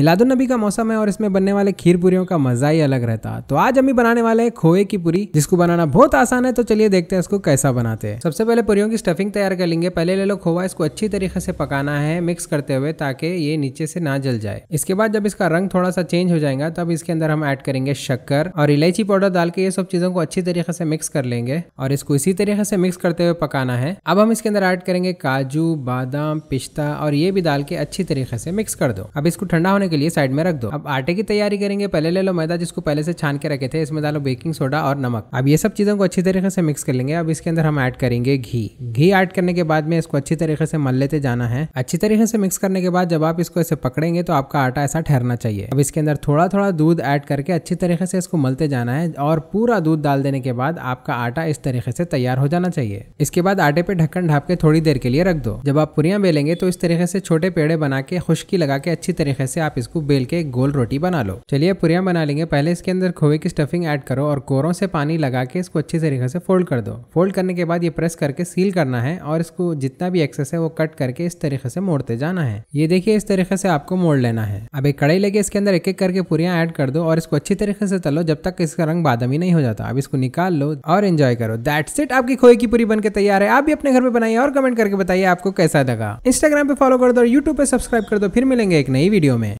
नबी का मौसम है और इसमें बनने वाले खीर पूरी का मजा ही अलग रहता है तो आज हम भी बनाने वाले हैं खोए की पूरी जिसको बनाना बहुत आसान है तो चलिए देखते हैं इसको कैसा बनाते हैं सबसे पहले पूरी की स्टफिंग तैयार कर लेंगे पहले ले लो खोवा इसको अच्छी तरीके से पकाना है मिक्स करते हुए ताकि ये नीचे से ना जल जाए इसके बाद जब इसका रंग थोड़ा सा चेंज हो जाएगा तब इसके अंदर हम ऐड करेंगे शक्कर और इलायची पाउडर डाल के ये सब चीजों को अच्छी तरीके से मिक्स कर लेंगे और इसको इसी तरीके से मिक्स करते हुए पकाना है अब हम इसके अंदर ऐड करेंगे काजू बादाम पिस्ता और ये भी डाल के अच्छी तरीके से मिक्स कर दो अब इसको ठंडा होने के लिए साइड में रख दो अब आटे की तैयारी करेंगे पहले ले लो मैदा जिसको पहले से छान के रखे थे इसमें डालो बेकिंग सोडा और नमक अब ये सब चीज़ों को अच्छी तरीके से मिक्स कर लेंगे अब इसके अंदर हम ऐड करेंगे घी घी ऐड करने के बाद में इसको अच्छी तरीके से मल लेते जाना है अच्छी तरीके से मिक्स करने के बाद जब आप इसको ऐसे पकड़ेंगे तो आपका आटा ऐसा ठहरना चाहिए अब इसके अंदर थोड़ा थोड़ा दूध ऐड करके अच्छी तरीके से इसको मलते जाना है और पूरा दूध डाल देने के बाद आपका आटा इस तरीके से तैयार हो जाना चाहिए इसके बाद आटे पे ढक्कन ढाप के थोड़ी देर के लिए रख दो जब आप पुरिया बेलेंगे तो इस तरीके से छोटे पेड़े बना के खुश्की लगा के अच्छी तरीके से आप इसको बेल के गोल रोटी बना लो चलिए पुरिया बना लेंगे पहले इसके अंदर खोए की स्टफिंग ऐड करो और कोरों से पानी लगा के इसको अच्छी तरीके से फोल्ड कर दो फोल्ड करने के बाद ये प्रेस करके सील करना है और इसको जितना भी एक्सेस है वो कट करके इस तरीके से मोड़ते जाना है ये देखिए इस तरीके से आपको मोड़ लेना है अब एक कड़ाई लेके इसके अंदर एक एक करके पुरिया ऐड कर दो और इसको अच्छी तरीके से तलो जब तक इसका रंग बादमी नहीं हो जाता अब इसको निकाल लो और एंजॉय करो दैट्स इट आपकी खोए की पूरी बनकर तैयार है आप भी अपने घर में बनाइए और कमेंट करके बताइए आपको कैसा लगा इंस्टाग्राम पे फॉलो कर दो और यूट्यूब पे सब्सक्राइब कर दो फिर मिलेंगे एक नई वीडियो में